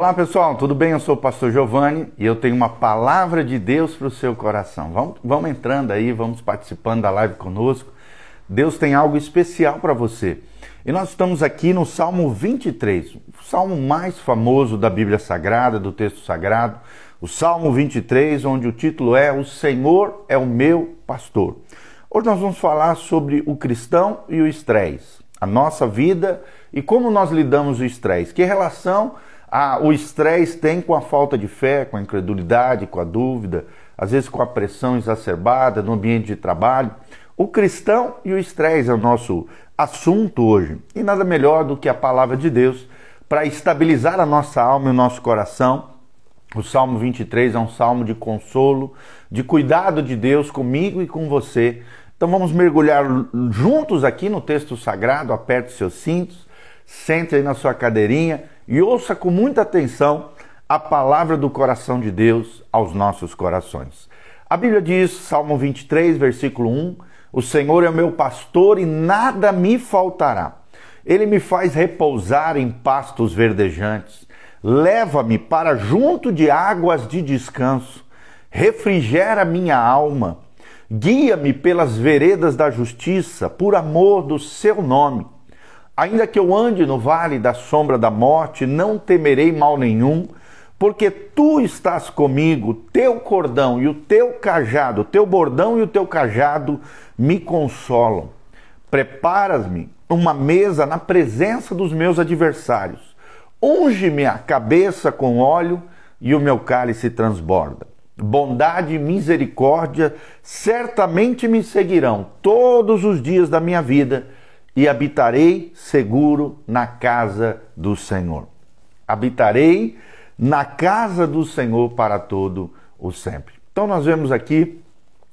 Olá pessoal, tudo bem? Eu sou o pastor Giovanni e eu tenho uma palavra de Deus para o seu coração. Vamos, vamos entrando aí, vamos participando da live conosco. Deus tem algo especial para você. E nós estamos aqui no Salmo 23, o salmo mais famoso da Bíblia Sagrada, do texto sagrado, o Salmo 23, onde o título é O Senhor é o meu pastor. Hoje nós vamos falar sobre o cristão e o estresse, a nossa vida e como nós lidamos o estresse, que relação a, ah, o estresse tem com a falta de fé, com a incredulidade, com a dúvida, às vezes com a pressão exacerbada no ambiente de trabalho. O cristão e o estresse é o nosso assunto hoje. E nada melhor do que a palavra de Deus para estabilizar a nossa alma e o nosso coração. O Salmo 23 é um salmo de consolo, de cuidado de Deus comigo e com você. Então vamos mergulhar juntos aqui no texto sagrado. Aperte seus cintos, sente aí na sua cadeirinha e ouça com muita atenção a palavra do coração de Deus aos nossos corações. A Bíblia diz, Salmo 23, versículo 1: O Senhor é o meu pastor e nada me faltará. Ele me faz repousar em pastos verdejantes, leva-me para junto de águas de descanso, refrigera minha alma, guia-me pelas veredas da justiça, por amor do seu nome. Ainda que eu ande no vale da sombra da morte, não temerei mal nenhum, porque tu estás comigo, teu cordão e o teu cajado, teu bordão e o teu cajado me consolam. Preparas-me uma mesa na presença dos meus adversários. Unge-me a cabeça com óleo e o meu cálice transborda. Bondade e misericórdia certamente me seguirão todos os dias da minha vida e habitarei seguro na casa do Senhor. Habitarei na casa do Senhor para todo o sempre. Então nós vemos aqui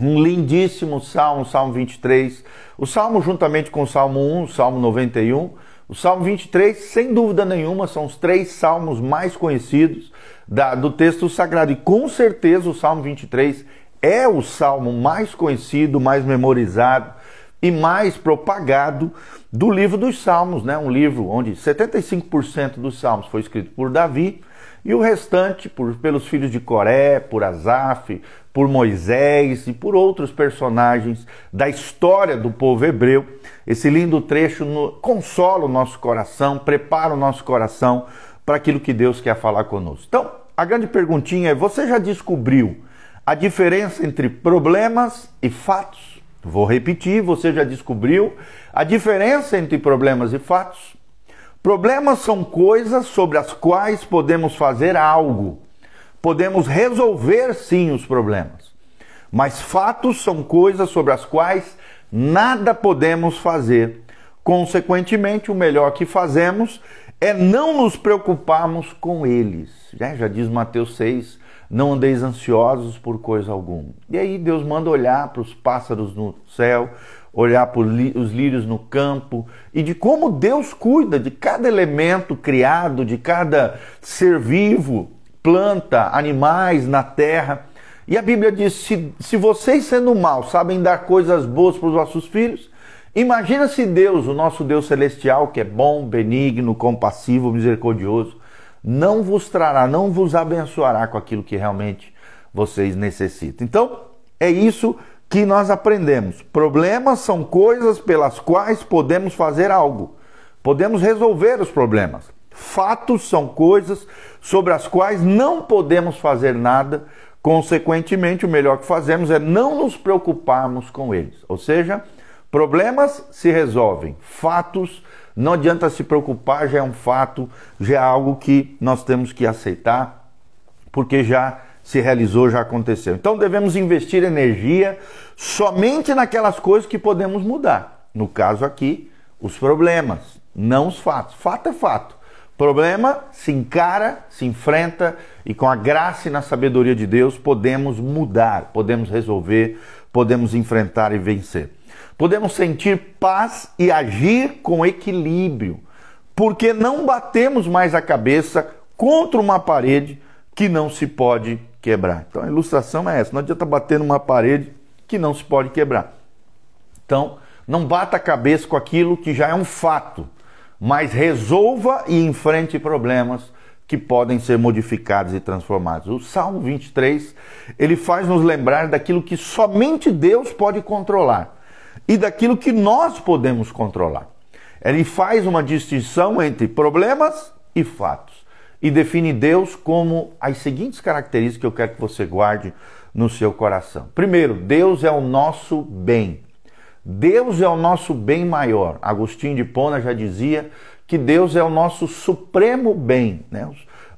um lindíssimo salmo, Salmo 23, o salmo juntamente com o Salmo 1, o Salmo 91, o Salmo 23, sem dúvida nenhuma, são os três salmos mais conhecidos da, do texto sagrado. E com certeza o Salmo 23 é o salmo mais conhecido, mais memorizado e mais propagado do livro dos Salmos, né? um livro onde 75% dos Salmos foi escrito por Davi e o restante por, pelos filhos de Coré, por Asaf, por Moisés e por outros personagens da história do povo hebreu. Esse lindo trecho no, consola o nosso coração, prepara o nosso coração para aquilo que Deus quer falar conosco. Então, a grande perguntinha é: você já descobriu a diferença entre problemas e fatos? Vou repetir, você já descobriu a diferença entre problemas e fatos. Problemas são coisas sobre as quais podemos fazer algo. Podemos resolver sim os problemas. Mas fatos são coisas sobre as quais nada podemos fazer. Consequentemente, o melhor que fazemos é não nos preocuparmos com eles. É, já diz Mateus 6, não andeis ansiosos por coisa alguma. E aí Deus manda olhar para os pássaros no céu, olhar para os lírios no campo e de como Deus cuida de cada elemento criado, de cada ser vivo, planta, animais na terra. E a Bíblia diz: se, se vocês sendo mal sabem dar coisas boas para os vossos filhos, imagina se Deus, o nosso Deus celestial, que é bom, benigno, compassivo, misericordioso, não vos trará, não vos abençoará com aquilo que realmente vocês necessitam. Então, é isso que nós aprendemos. Problemas são coisas pelas quais podemos fazer algo. Podemos resolver os problemas. Fatos são coisas sobre as quais não podemos fazer nada. Consequentemente, o melhor que fazemos é não nos preocuparmos com eles. Ou seja, problemas se resolvem, fatos não adianta se preocupar, já é um fato, já é algo que nós temos que aceitar, porque já se realizou, já aconteceu. Então devemos investir energia somente naquelas coisas que podemos mudar. No caso aqui, os problemas, não os fatos. Fato é fato. Problema se encara, se enfrenta e com a graça e na sabedoria de Deus podemos mudar, podemos resolver, podemos enfrentar e vencer. Podemos sentir paz e agir com equilíbrio, porque não batemos mais a cabeça contra uma parede que não se pode quebrar. Então a ilustração é essa: não adianta bater numa parede que não se pode quebrar. Então, não bata a cabeça com aquilo que já é um fato, mas resolva e enfrente problemas que podem ser modificados e transformados. O Salmo 23, ele faz nos lembrar daquilo que somente Deus pode controlar e daquilo que nós podemos controlar. Ele faz uma distinção entre problemas e fatos e define Deus como as seguintes características que eu quero que você guarde no seu coração. Primeiro, Deus é o nosso bem. Deus é o nosso bem maior. Agostinho de Pona já dizia que Deus é o nosso supremo bem. Né?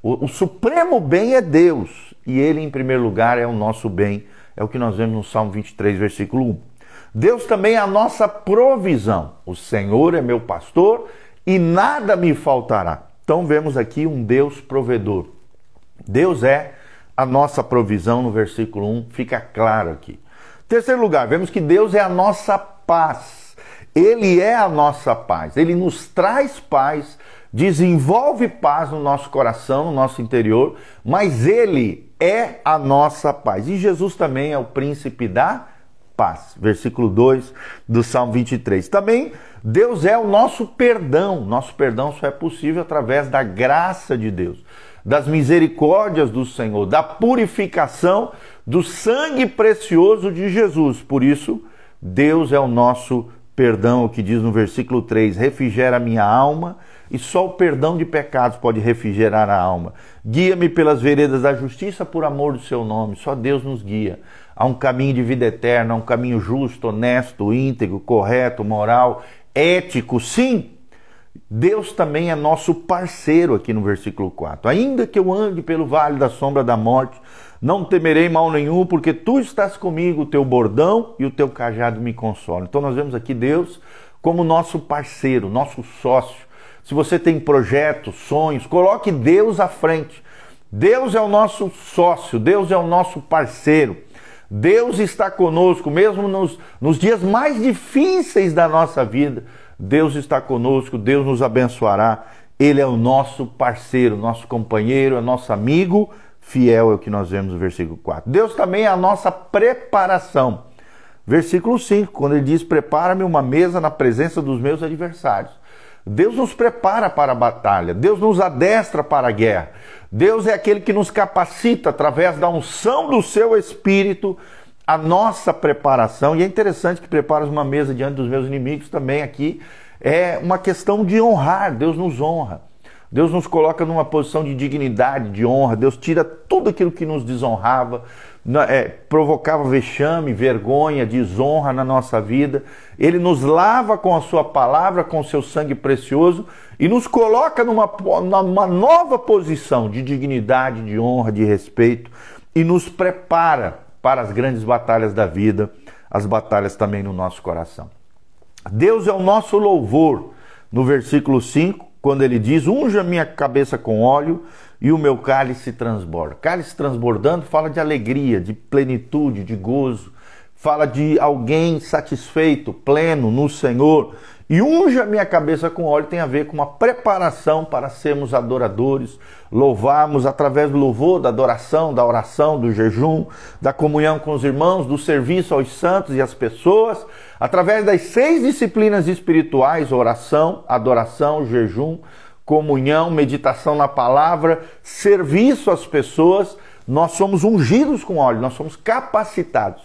O, o, supremo bem é Deus e Ele, em primeiro lugar, é o nosso bem. É o que nós vemos no Salmo 23, versículo 1. Deus também é a nossa provisão. O Senhor é meu pastor e nada me faltará. Então vemos aqui um Deus provedor. Deus é a nossa provisão, no versículo 1, fica claro aqui. Terceiro lugar, vemos que Deus é a nossa paz. Ele é a nossa paz. Ele nos traz paz, desenvolve paz no nosso coração, no nosso interior, mas ele é a nossa paz. E Jesus também é o príncipe da paz. Versículo 2 do Salmo 23. Também Deus é o nosso perdão. Nosso perdão só é possível através da graça de Deus, das misericórdias do Senhor, da purificação do sangue precioso de Jesus. Por isso, Deus é o nosso perdão perdão, o que diz no versículo 3, refrigera minha alma, e só o perdão de pecados pode refrigerar a alma. Guia-me pelas veredas da justiça por amor do seu nome, só Deus nos guia. Há um caminho de vida eterna, há um caminho justo, honesto, íntegro, correto, moral, ético, sim. Deus também é nosso parceiro aqui no versículo 4. Ainda que eu ande pelo vale da sombra da morte, não temerei mal nenhum, porque tu estás comigo, o teu bordão e o teu cajado me consolam. Então nós vemos aqui Deus como nosso parceiro, nosso sócio. Se você tem projetos, sonhos, coloque Deus à frente. Deus é o nosso sócio, Deus é o nosso parceiro. Deus está conosco, mesmo nos, nos dias mais difíceis da nossa vida. Deus está conosco, Deus nos abençoará. Ele é o nosso parceiro, nosso companheiro, é nosso amigo, Fiel é o que nós vemos no versículo 4. Deus também é a nossa preparação. Versículo 5, quando ele diz: Prepara-me uma mesa na presença dos meus adversários. Deus nos prepara para a batalha, Deus nos adestra para a guerra. Deus é aquele que nos capacita através da unção do seu espírito a nossa preparação. E é interessante que preparas uma mesa diante dos meus inimigos também aqui é uma questão de honrar, Deus nos honra. Deus nos coloca numa posição de dignidade, de honra. Deus tira tudo aquilo que nos desonrava, é, provocava vexame, vergonha, desonra na nossa vida. Ele nos lava com a Sua palavra, com o seu sangue precioso e nos coloca numa, numa nova posição de dignidade, de honra, de respeito e nos prepara para as grandes batalhas da vida, as batalhas também no nosso coração. Deus é o nosso louvor. No versículo 5, quando ele diz: Unja minha cabeça com óleo e o meu cálice transborda. Cálice transbordando fala de alegria, de plenitude, de gozo, fala de alguém satisfeito, pleno no Senhor e unja minha cabeça com óleo tem a ver com uma preparação para sermos adoradores, louvarmos através do louvor, da adoração, da oração, do jejum, da comunhão com os irmãos, do serviço aos santos e às pessoas, através das seis disciplinas espirituais: oração, adoração, jejum, comunhão, meditação na palavra, serviço às pessoas. Nós somos ungidos com óleo, nós somos capacitados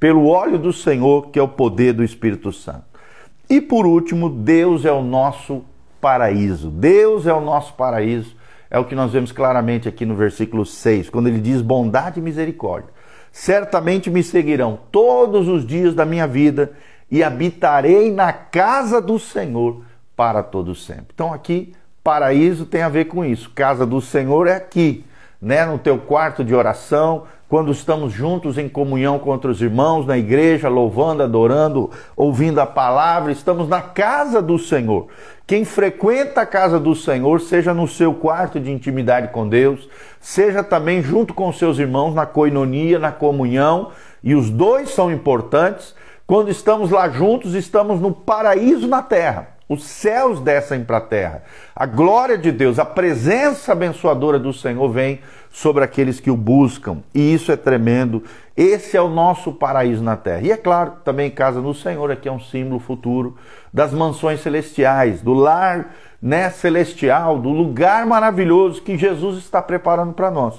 pelo óleo do Senhor, que é o poder do Espírito Santo. E por último, Deus é o nosso paraíso. Deus é o nosso paraíso. É o que nós vemos claramente aqui no versículo 6, quando ele diz bondade e misericórdia. Certamente me seguirão todos os dias da minha vida e habitarei na casa do Senhor para todo sempre. Então aqui paraíso tem a ver com isso. Casa do Senhor é aqui né, no teu quarto de oração, quando estamos juntos em comunhão com outros irmãos, na igreja, louvando, adorando, ouvindo a palavra, estamos na casa do Senhor. Quem frequenta a casa do Senhor, seja no seu quarto de intimidade com Deus, seja também junto com seus irmãos na coinonia, na comunhão, e os dois são importantes. Quando estamos lá juntos, estamos no paraíso na terra. Os céus descem para a terra. A glória de Deus, a presença abençoadora do Senhor vem sobre aqueles que o buscam. E isso é tremendo. Esse é o nosso paraíso na terra. E é claro, também casa no Senhor, aqui é um símbolo futuro das mansões celestiais, do lar né, celestial, do lugar maravilhoso que Jesus está preparando para nós.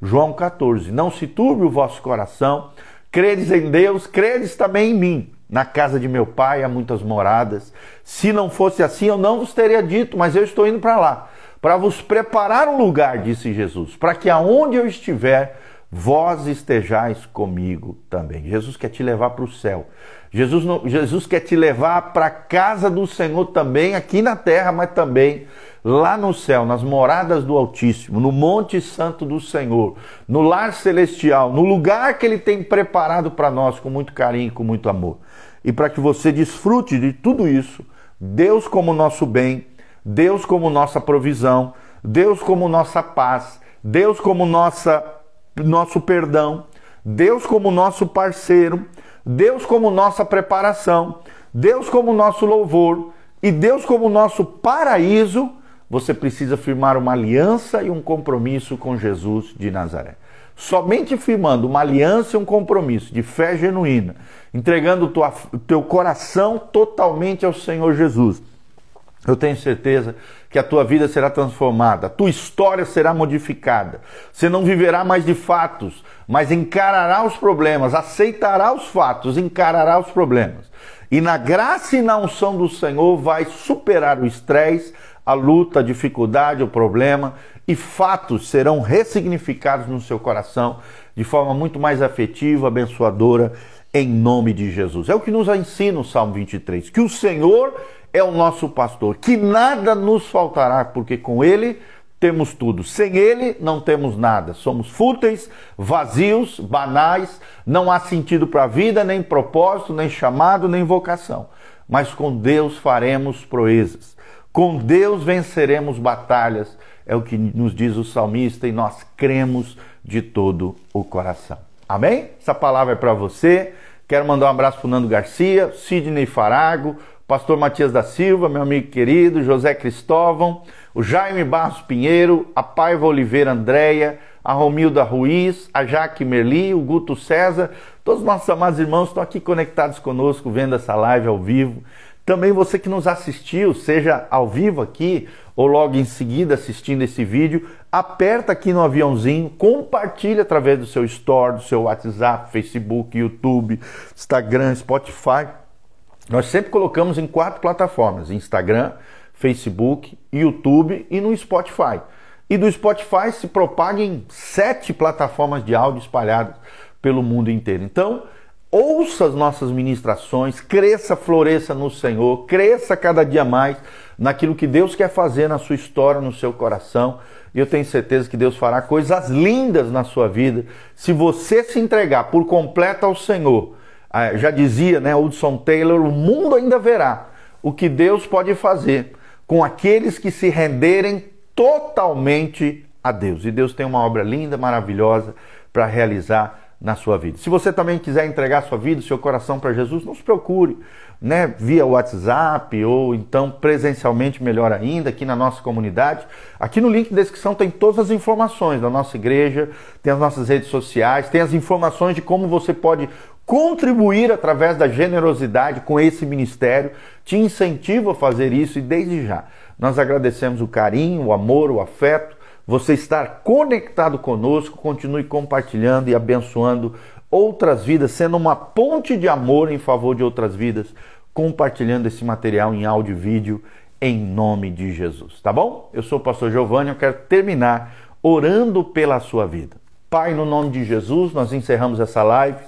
João 14. Não se turbe o vosso coração, credes em Deus, credes também em mim. Na casa de meu pai há muitas moradas. Se não fosse assim, eu não vos teria dito, mas eu estou indo para lá, para vos preparar um lugar, disse Jesus, para que aonde eu estiver, vós estejais comigo também. Jesus quer te levar para o céu. Jesus, não, Jesus quer te levar para a casa do Senhor também, aqui na terra, mas também lá no céu, nas moradas do Altíssimo, no Monte Santo do Senhor, no lar celestial, no lugar que Ele tem preparado para nós com muito carinho, e com muito amor e para que você desfrute de tudo isso, Deus como nosso bem, Deus como nossa provisão, Deus como nossa paz, Deus como nossa, nosso perdão, Deus como nosso parceiro, Deus como nossa preparação, Deus como nosso louvor e Deus como nosso paraíso, você precisa firmar uma aliança e um compromisso com Jesus de Nazaré. Somente firmando uma aliança e um compromisso de fé genuína, entregando o teu coração totalmente ao Senhor Jesus. Eu tenho certeza que a tua vida será transformada, a tua história será modificada. Você não viverá mais de fatos, mas encarará os problemas, aceitará os fatos, encarará os problemas. E na graça e na unção do Senhor vai superar o estresse, a luta, a dificuldade, o problema, e fatos serão ressignificados no seu coração de forma muito mais afetiva, abençoadora em nome de Jesus. É o que nos ensina o Salmo 23, que o Senhor é o nosso pastor, que nada nos faltará, porque com ele temos tudo. Sem ele não temos nada. Somos fúteis, vazios, banais, não há sentido para a vida, nem propósito, nem chamado, nem vocação. Mas com Deus faremos proezas. Com Deus venceremos batalhas, é o que nos diz o salmista, e nós cremos de todo o coração. Amém? Essa palavra é para você. Quero mandar um abraço para o Nando Garcia, Sidney Farago, Pastor Matias da Silva, meu amigo querido, José Cristóvão, o Jaime Barros Pinheiro, a Paiva Oliveira Andréia, a Romilda Ruiz, a Jaque Merli, o Guto César, todos os nossos amados irmãos estão aqui conectados conosco, vendo essa live ao vivo. Também você que nos assistiu, seja ao vivo aqui ou logo em seguida assistindo esse vídeo, aperta aqui no aviãozinho, compartilha através do seu store, do seu WhatsApp, Facebook, YouTube, Instagram, Spotify. Nós sempre colocamos em quatro plataformas: Instagram, Facebook, YouTube e no Spotify. E do Spotify se propaga em sete plataformas de áudio espalhadas pelo mundo inteiro. Então, ouça as nossas ministrações, cresça, floresça no Senhor, cresça cada dia mais naquilo que Deus quer fazer na sua história, no seu coração. E eu tenho certeza que Deus fará coisas lindas na sua vida se você se entregar por completo ao Senhor. Ah, já dizia, né, Hudson Taylor, o mundo ainda verá o que Deus pode fazer com aqueles que se renderem totalmente a Deus. E Deus tem uma obra linda, maravilhosa para realizar na sua vida. Se você também quiser entregar sua vida, seu coração para Jesus, nos procure, né, via WhatsApp ou então presencialmente, melhor ainda, aqui na nossa comunidade. Aqui no link da descrição tem todas as informações da nossa igreja, tem as nossas redes sociais, tem as informações de como você pode contribuir através da generosidade com esse ministério. Te incentivo a fazer isso e desde já nós agradecemos o carinho, o amor, o afeto você estar conectado conosco. Continue compartilhando e abençoando outras vidas, sendo uma ponte de amor em favor de outras vidas, compartilhando esse material em áudio e vídeo em nome de Jesus, tá bom? Eu sou o pastor Giovanni, eu quero terminar orando pela sua vida. Pai, no nome de Jesus, nós encerramos essa live.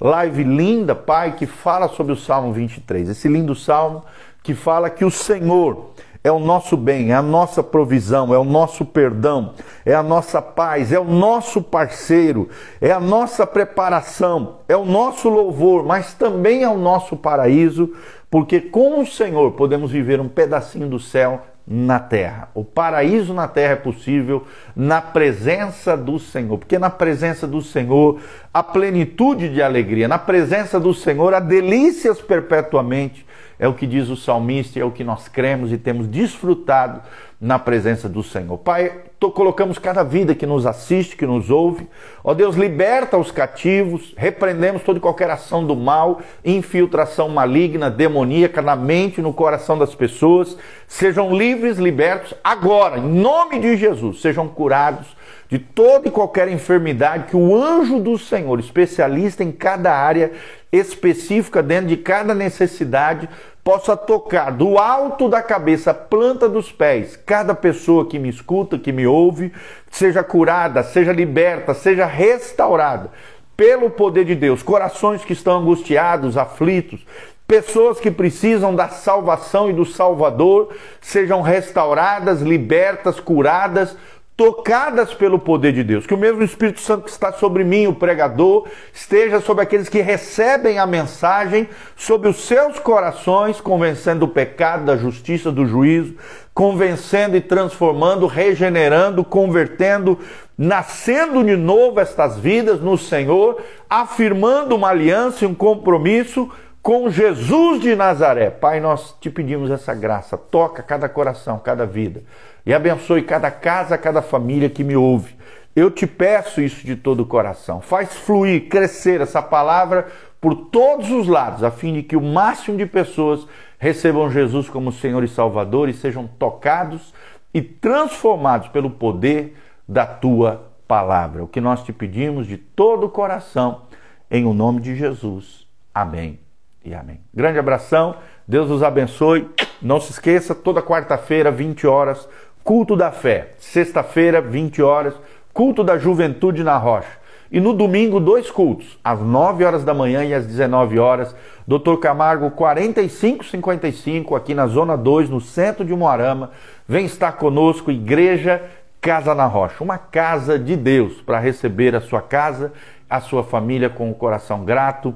Live linda, Pai, que fala sobre o Salmo 23. Esse lindo salmo que fala que o Senhor é o nosso bem, é a nossa provisão, é o nosso perdão, é a nossa paz, é o nosso parceiro, é a nossa preparação, é o nosso louvor, mas também é o nosso paraíso, porque com o Senhor podemos viver um pedacinho do céu na terra. O paraíso na terra é possível na presença do Senhor, porque na presença do Senhor a plenitude de alegria, na presença do Senhor há delícias perpetuamente é o que diz o salmista, é o que nós cremos e temos desfrutado na presença do Senhor. Pai, colocamos cada vida que nos assiste, que nos ouve. Ó Deus, liberta os cativos, repreendemos toda e qualquer ação do mal, infiltração maligna, demoníaca na mente e no coração das pessoas. Sejam livres, libertos agora, em nome de Jesus. Sejam curados de toda e qualquer enfermidade que o anjo do Senhor, especialista em cada área específica, dentro de cada necessidade, possa tocar do alto da cabeça, planta dos pés, cada pessoa que me escuta, que me ouve, seja curada, seja liberta, seja restaurada pelo poder de Deus. Corações que estão angustiados, aflitos, pessoas que precisam da salvação e do Salvador sejam restauradas, libertas, curadas tocadas pelo poder de Deus. Que o mesmo Espírito Santo que está sobre mim, o pregador, esteja sobre aqueles que recebem a mensagem, sobre os seus corações, convencendo o pecado, da justiça, do juízo, convencendo e transformando, regenerando, convertendo, nascendo de novo estas vidas no Senhor, afirmando uma aliança e um compromisso com Jesus de Nazaré. Pai, nós te pedimos essa graça, toca cada coração, cada vida e abençoe cada casa, cada família que me ouve. Eu te peço isso de todo o coração. Faz fluir, crescer essa palavra por todos os lados, a fim de que o máximo de pessoas recebam Jesus como Senhor e Salvador e sejam tocados e transformados pelo poder da tua palavra. O que nós te pedimos de todo o coração, em o nome de Jesus. Amém e amém. Grande abração, Deus os abençoe. Não se esqueça, toda quarta-feira, 20 horas, culto da fé, sexta-feira, 20 horas, culto da juventude na rocha. E no domingo, dois cultos, às 9 horas da manhã e às 19 horas. Dr. Camargo 4555, aqui na Zona 2, no centro de Moarama. Vem estar conosco, Igreja Casa na Rocha, uma casa de Deus para receber a sua casa, a sua família com o um coração grato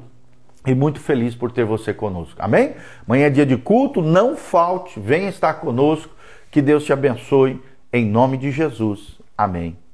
e muito feliz por ter você conosco. Amém? Amanhã é dia de culto, não falte, vem estar conosco que Deus te abençoe, em nome de Jesus. Amém.